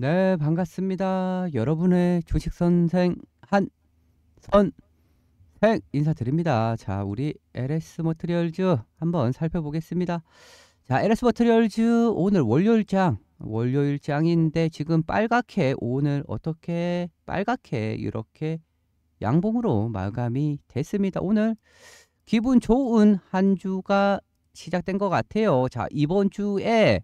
네, 반갑습니다. 여러분의 주식 선생 한선생 인사드립니다. 자, 우리 LS 머트리얼즈 한번 살펴보겠습니다. 자, LS 머트리얼즈 오늘 월요일장 월요일장인데 지금 빨갛게 오늘 어떻게 빨갛게 이렇게 양봉으로 마감이 됐습니다. 오늘 기분 좋은 한 주가 시작된 것 같아요. 자, 이번 주에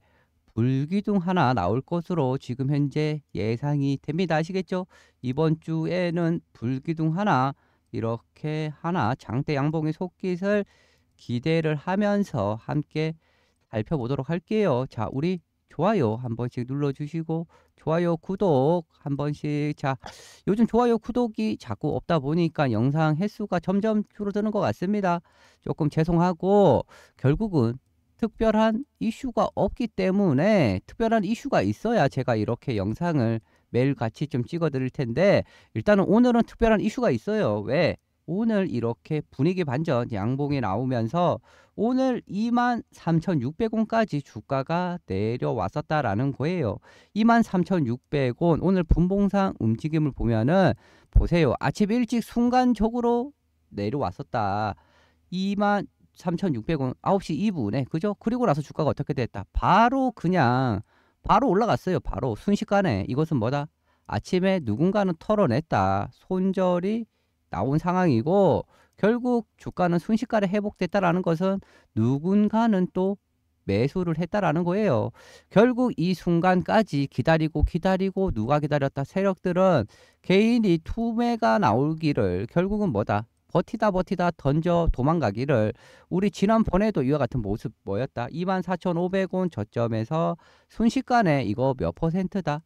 불기둥 하나 나올 것으로 지금 현재 예상이 됩니다. 아시겠죠? 이번 주에는 불기둥 하나 이렇게 하나 장대 양봉의 속깃을 기대를 하면서 함께 살펴보도록 할게요. 자, 우리 좋아요 한 번씩 눌러주시고 좋아요 구독 한 번씩 자 요즘 좋아요 구독이 자꾸 없다 보니까 영상 횟수가 점점 줄어드는 것 같습니다 조금 죄송하고 결국은 특별한 이슈가 없기 때문에 특별한 이슈가 있어야 제가 이렇게 영상을 매일 같이 좀 찍어 드릴 텐데 일단은 오늘은 특별한 이슈가 있어요. 왜? 오늘 이렇게 분위기 반전 양봉이 나오면서 오늘 23,600원까지 주가가 내려왔었다라는 거예요. 23,600원 오늘 분봉상 움직임을 보면은 보세요. 아침 일찍 순간적으로 내려왔었다. 2만 3,600원 9시 2분에 그죠? 그리고 나서 주가가 어떻게 됐다? 바로 그냥 바로 올라갔어요. 바로 순식간에 이것은 뭐다? 아침에 누군가는 털어냈다. 손절이 나온 상황이고 결국 주가는 순식간에 회복됐다라는 것은 누군가는 또 매수를 했다라는 거예요. 결국 이 순간까지 기다리고 기다리고 누가 기다렸다 세력들은 개인이 투매가 나오기를 결국은 뭐다? 버티다 버티다 던져 도망가기를 우리 지난번에도 이와 같은 모습 뭐였다. 24,500원 저점에서 순식간에 이거 몇 퍼센트다.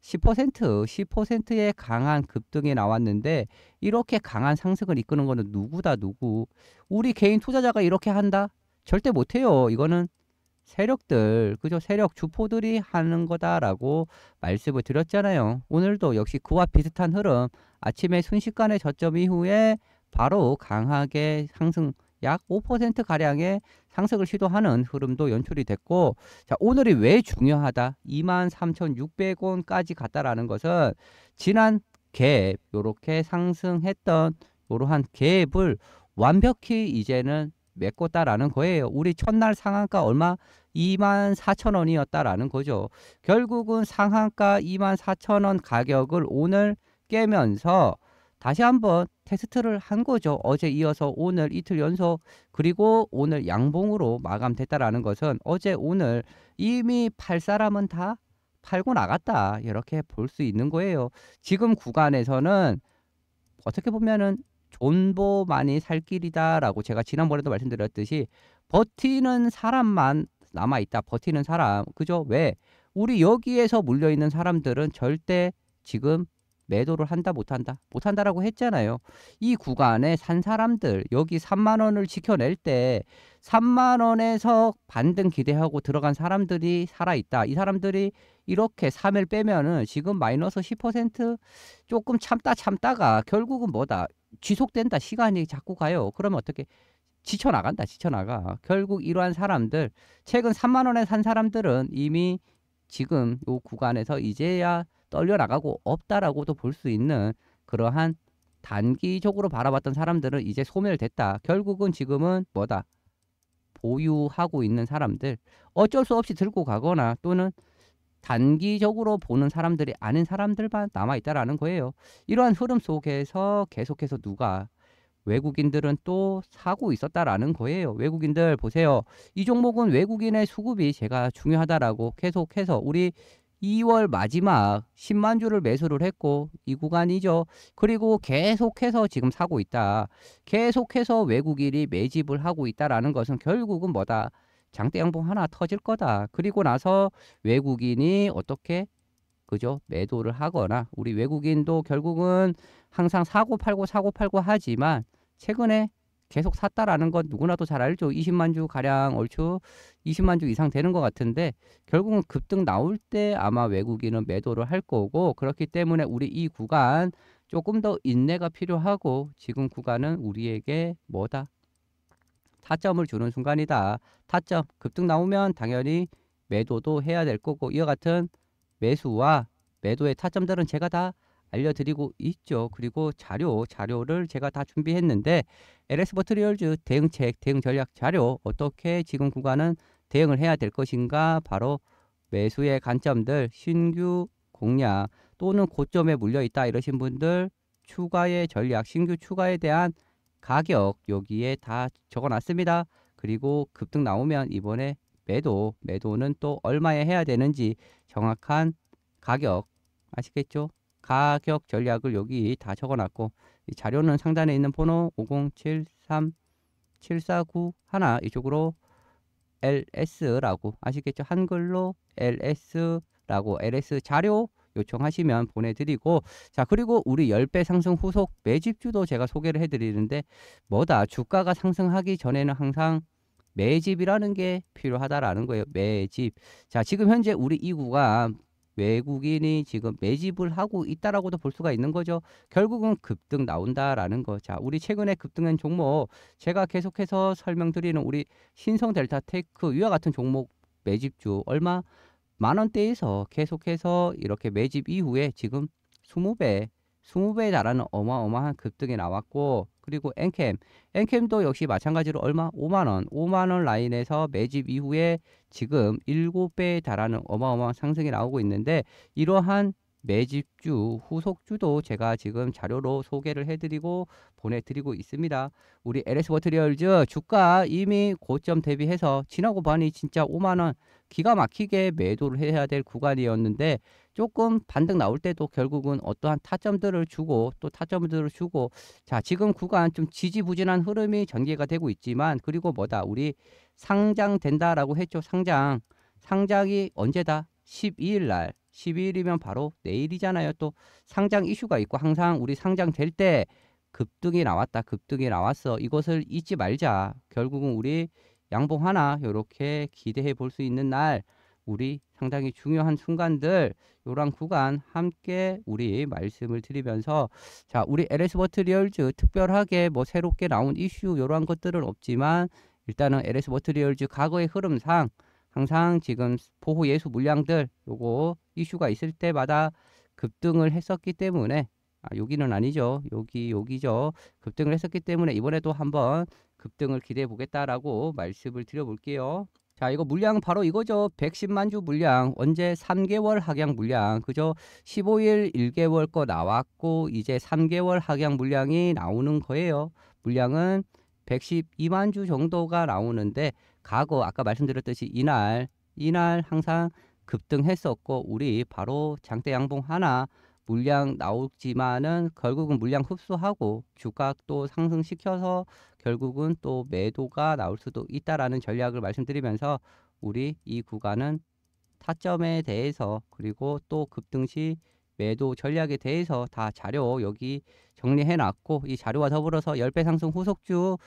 10% 10%의 강한 급등이 나왔는데 이렇게 강한 상승을 이끄는 거는 누구다 누구 우리 개인 투자자가 이렇게 한다 절대 못해요 이거는 세력들 그죠 세력 주포들이 하는 거다라고 말씀을 드렸잖아요 오늘도 역시 그와 비슷한 흐름 아침에 순식간에 저점 이후에 바로 강하게 상승 약 5% 가량의 상승을 시도하는 흐름도 연출이 됐고 자 오늘이 왜 중요하다 23,600원까지 갔다라는 것은 지난 갭 요렇게 상승했던 요러한 갭을 완벽히 이제는 메꿨다라는 거예요. 우리 첫날 상한가 얼마? 24,000원이었다라는 거죠. 결국은 상한가 24,000원 가격을 오늘 깨면서 다시 한번 테스트를 한 거죠. 어제 이어서 오늘 이틀 연속 그리고 오늘 양봉으로 마감됐다라는 것은 어제 오늘 이미 팔 사람은 다 팔고 나갔다 이렇게 볼 수 있는 거예요. 지금 구간에서는 어떻게 보면은 존보 많이 살 길이다라고 제가 지난번에도 말씀드렸듯이 버티는 사람만 남아 있다. 버티는 사람 그죠? 왜 우리 여기에서 물려 있는 사람들은 절대 지금 매도를 한다 못한다 못한다라고 했잖아요. 이 구간에 산 사람들 여기 3만 원을 지켜낼 때 3만 원에서 반등 기대하고 들어간 사람들이 살아있다. 이 사람들이 이렇게 3을 빼면은 지금 마이너스 10% 조금 참다 참다가 결국은 뭐다 지속된다 시간이 자꾸 가요. 그러면 어떻게 지쳐나간다 지쳐나가 결국 이러한 사람들 최근 3만 원에 산 사람들은 이미 지금 요 구간에서 이제야 떨려나가고 없다라고도 볼 수 있는 그러한 단기적으로 바라봤던 사람들은 이제 소멸됐다. 결국은 지금은 뭐다? 보유하고 있는 사람들 어쩔 수 없이 들고 가거나 또는 단기적으로 보는 사람들이 아닌 사람들만 남아있다라는 거예요. 이러한 흐름 속에서 계속해서 누가 외국인들은 또 사고 있었다라는 거예요. 외국인들 보세요. 이 종목은 외국인의 수급이 제가 중요하다라고 계속해서 우리 2월 마지막 10만 주를 매수를 했고 이 구간이죠. 그리고 계속해서 지금 사고 있다. 계속해서 외국인이 매집을 하고 있다라는 것은 결국은 뭐다? 장대 양봉 하나 터질 거다. 그리고 나서 외국인이 어떻게 그죠? 매도를 하거나 우리 외국인도 결국은 항상 사고 팔고 사고 팔고 하지만 최근에 계속 샀다라는 건 누구나도 잘 알죠. 20만 주 가량 얼추 20만 주 이상 되는 것 같은데 결국은 급등 나올 때 아마 외국인은 매도를 할 거고 그렇기 때문에 우리 이 구간 조금 더 인내가 필요하고 지금 구간은 우리에게 뭐다? 타점을 주는 순간이다. 타점 급등 나오면 당연히 매도도 해야 될 거고 이와 같은 매수와 매도의 타점들은 제가 다 알려드리고 있죠. 그리고 자료, 자료를 제가 다 준비했는데 LS 버트리얼즈 대응책, 대응 전략 자료 어떻게 지금 구간은 대응을 해야 될 것인가 바로 매수의 관점들, 신규 공략 또는 고점에 물려 있다 이러신 분들 추가의 전략, 신규 추가에 대한 가격 여기에 다 적어놨습니다. 그리고 급등 나오면 이번에 매도, 매도는 또 얼마에 해야 되는지 정확한 가격 아시겠죠? 가격 전략을 여기 다 적어놨고 이 자료는 상단에 있는 번호 5073749 1 이쪽으로 LS라고 아시겠죠? 한글로 LS라고 LS 자료 요청하시면 보내드리고 자 그리고 우리 10배 상승 후속 매집주도 제가 소개를 해드리는데 뭐다 주가가 상승하기 전에는 항상 매집이라는 게 필요하다라는 거예요. 매집. 자, 지금 현재 우리 이구가 외국인이 지금 매집을 하고 있다라고도 볼 수가 있는 거죠. 결국은 급등 나온다라는 거. 자, 우리 최근에 급등한 종목 제가 계속해서 설명드리는 우리 신성 델타 테크 위와 같은 종목 매집주 얼마 만 원대에서 계속해서 이렇게 매집 이후에 지금 20배 20배에 달하는 어마어마한 급등이 나왔고 그리고 엔캠, 엔캠도 역시 마찬가지로 얼마? 5만원, 5만원 라인에서 매집 이후에 지금 7배에 달하는 어마어마한 상승이 나오고 있는데 이러한 매집주, 후속주도 제가 지금 자료로 소개를 해드리고 보내드리고 있습니다. 우리 LS 버트리얼즈 주가 이미 고점 대비해서 지나고 반니 진짜 5만원 기가 막히게 매도를 해야 될 구간이었는데 조금 반등 나올 때도 결국은 어떠한 타점들을 주고 또 타점들을 주고 자 지금 구간 좀 지지부진한 흐름이 전개가 되고 있지만 그리고 뭐다 우리 상장된다라고 했죠 상장 상장이 언제다 12일 날 12일이면 바로 내일이잖아요. 또 상장 이슈가 있고 항상 우리 상장 될 때 급등이 나왔다. 급등이 나왔어. 이것을 잊지 말자. 결국은 우리 양봉 하나 이렇게 기대해 볼 수 있는 날 우리 상당히 중요한 순간들 요런 구간 함께 우리 말씀을 드리면서 자 우리 LS버트 리얼즈 특별하게 뭐 새롭게 나온 이슈 요런 것들은 없지만 일단은 LS버트 리얼즈 과거의 흐름상 항상 지금 보호 예수 물량들 요거 이슈가 있을 때마다 급등을 했었기 때문에 아, 여기는 아니죠. 여기 여기죠. 급등을 했었기 때문에 이번에도 한번 급등을 기대해 보겠다라고 말씀을 드려볼게요. 자 이거 물량 바로 이거죠. 110만 주 물량 언제 3개월 하향 물량 그죠? 15일 1개월 거 나왔고 이제 3개월 하향 물량이 나오는 거예요. 물량은 112만 주 정도가 나오는데 과거 아까 말씀드렸듯이 이날 이날 항상 급등했었고 우리 바로 장대 양봉 하나 물량 나오지만은 결국은 물량 흡수하고 주가 또 상승시켜서 결국은 또 매도가 나올 수도 있다라는 전략을 말씀드리면서 우리 이 구간은 타점에 대해서 그리고 또 급등 시 매도 전략에 대해서 다 자료 여기 정리해 놨고 이 자료와 더불어서 열배 상승 후속주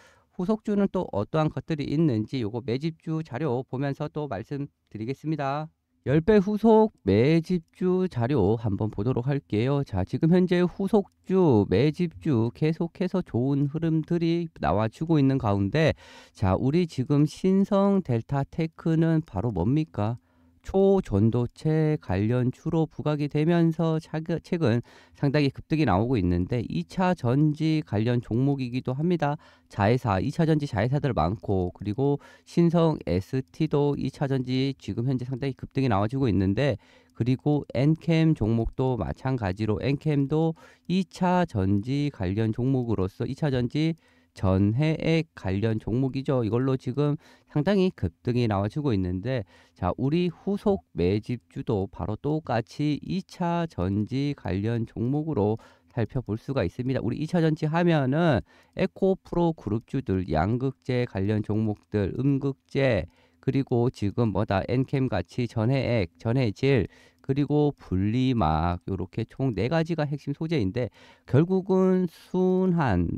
후속주는 또 어떠한 것들이 있는지 요거 매집주 자료 보면서 또 말씀드리겠습니다. 10배 후속 매집주 자료 한번 보도록 할게요. 자, 지금 현재 후속주, 매집주 계속해서 좋은 흐름들이 나와주고 있는 가운데, 자, 우리 지금 신성 델타 테크는 바로 뭡니까? 초전도체 관련 추로 부각이 되면서 최근 상당히 급등이 나오고 있는데 2차 전지 관련 종목이기도 합니다. 자회사, 2차 전지 자회사들 많고 그리고 신성 ST도 2차 전지 지금 현재 상당히 급등이 나와주고 있는데 그리고 엔캠 종목도 마찬가지로 엔캠도 2차 전지 관련 종목으로서 2차 전지 전해액 관련 종목이죠. 이걸로 지금 상당히 급등이 나와주고 있는데 자 우리 후속 매집주도 바로 똑같이 2차 전지 관련 종목으로 살펴볼 수가 있습니다. 우리 2차 전지 하면은 에코프로 그룹주들, 양극재 관련 종목들, 음극재 그리고 지금 뭐다 엔캠 같이 전해액, 전해질 그리고 분리막 요렇게 총 네 가지가 핵심 소재인데 결국은 순환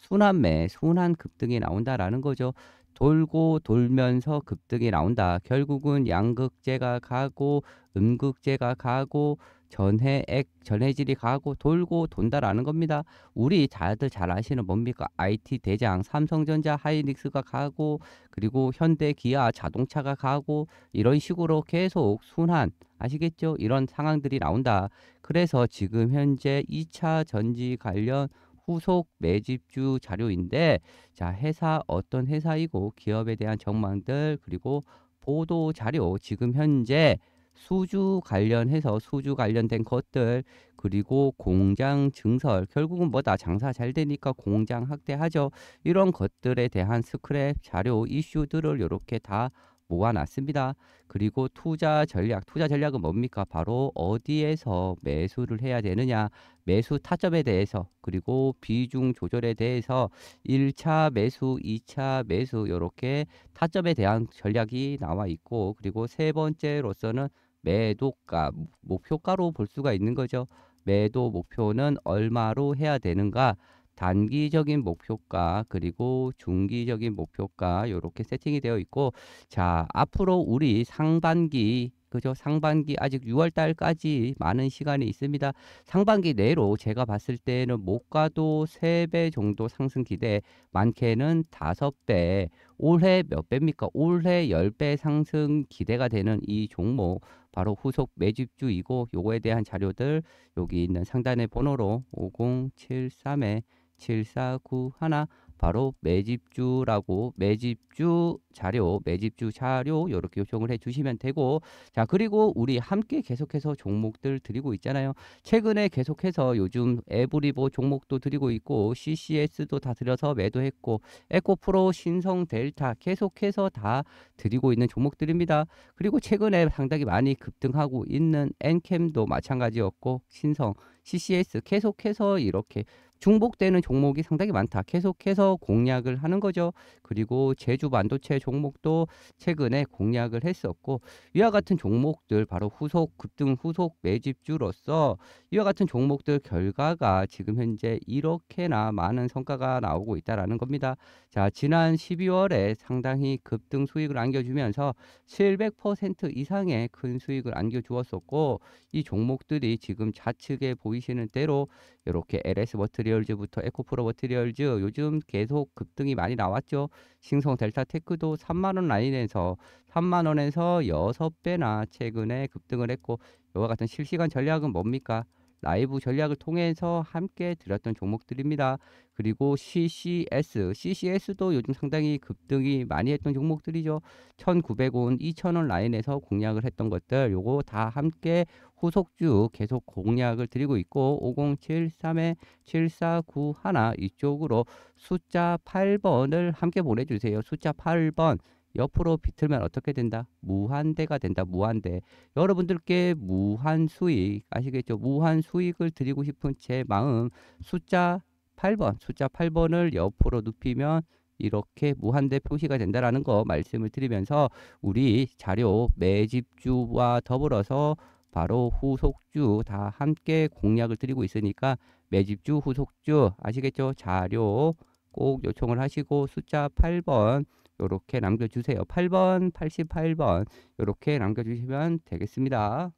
순환매, 순환 급등이 나온다라는 거죠. 돌고 돌면서 급등이 나온다. 결국은 양극재가 가고 음극재가 가고 전해액, 전해질이 가고 돌고 돈다라는 겁니다. 우리 다들 잘 아시는 뭡니까? IT 대장 삼성전자 하이닉스가 가고 그리고 현대 기아 자동차가 가고 이런 식으로 계속 순환 아시겠죠? 이런 상황들이 나온다. 그래서 지금 현재 2차 전지 관련 후속 매집주 자료인데 자 회사 어떤 회사이고 기업에 대한 전망들 그리고 보도 자료 지금 현재 수주 관련해서 수주 관련된 것들 그리고 공장 증설 결국은 뭐다 장사 잘 되니까 공장 확대하죠 이런 것들에 대한 스크랩 자료 이슈들을 이렇게 다 모아놨습니다. 그리고 투자 전략, 투자 전략은 뭡니까? 바로 어디에서 매수를 해야 되느냐, 매수 타점에 대해서, 그리고 비중 조절에 대해서 1차 매수, 2차 매수 이렇게 타점에 대한 전략이 나와 있고, 그리고 세 번째로서는 매도가, 목표가로 볼 수가 있는 거죠. 매도 목표는 얼마로 해야 되는가? 단기적인 목표가 그리고 중기적인 목표가 이렇게 세팅이 되어 있고 자 앞으로 우리 상반기 그죠 상반기 아직 6월 달까지 많은 시간이 있습니다 상반기 내로 제가 봤을 때는 목가도 3배 정도 상승 기대 많게는 5배 올해 몇 배입니까 올해 10배 상승 기대가 되는 이 종목 바로 후속 매집주이고 요거에 대한 자료들 여기 있는 상단의 번호로 5073에 7, 4, 9, 1 바로 매집주라고 매집주 자료, 매집주 자료 이렇게 요청을 해주시면 되고 자 그리고 우리 함께 계속해서 종목들 드리고 있잖아요. 최근에 계속해서 요즘 에브리보 종목도 드리고 있고 CCS도 다 드려서 매도했고 에코프로 신성 델타 계속해서 다 드리고 있는 종목들입니다. 그리고 최근에 상당히 많이 급등하고 있는 엔캠도 마찬가지였고 신성 CCS 계속해서 이렇게 중복되는 종목이 상당히 많다. 계속해서 공략을 하는 거죠. 그리고 제주 반도체 종목도 최근에 공략을 했었고 이와 같은 종목들 바로 후속 급등 후속 매집주로서 이와 같은 종목들 결과가 지금 현재 이렇게나 많은 성과가 나오고 있다라는 겁니다. 자, 지난 12월에 상당히 급등 수익을 안겨주면서 700% 이상의 큰 수익을 안겨주었었고 이 종목들이 지금 좌측에 보이시는 대로 이렇게 LS 머트리얼즈부터 에코프로 머트리얼즈 요즘 계속 급등이 많이 나왔죠. 신성 델타 테크도 결 3만 원 라인에서 3만 원에서 6배나 최근에 급등을 했고 이와 같은 실시간 전략은 뭡니까? 라이브 전략을 통해서 함께 들었던 종목들입니다. 그리고 CCS, CCS도 요즘 상당히 급등이 많이 했던 종목들이죠. 1,900원, 2,000원 라인에서 공략을 했던 것들 요거 다 함께 후속주 계속 공략을 드리고 있고 5073에 7491 이쪽으로 숫자 8번을 함께 보내주세요. 숫자 8번 옆으로 비틀면 어떻게 된다? 무한대가 된다. 무한대. 여러분들께 무한 수익 아시겠죠? 무한 수익을 드리고 싶은 제 마음 숫자 8번, 숫자 8번을 옆으로 눕히면 이렇게 무한대 표시가 된다라는 거 말씀을 드리면서 우리 자료 매집주와 더불어서 바로 후속주 다 함께 공략을 드리고 있으니까 매집주 후속주 아시겠죠? 자료 꼭 요청을 하시고 숫자 8번 이렇게 남겨주세요. 8번, 88번 이렇게 남겨주시면 되겠습니다.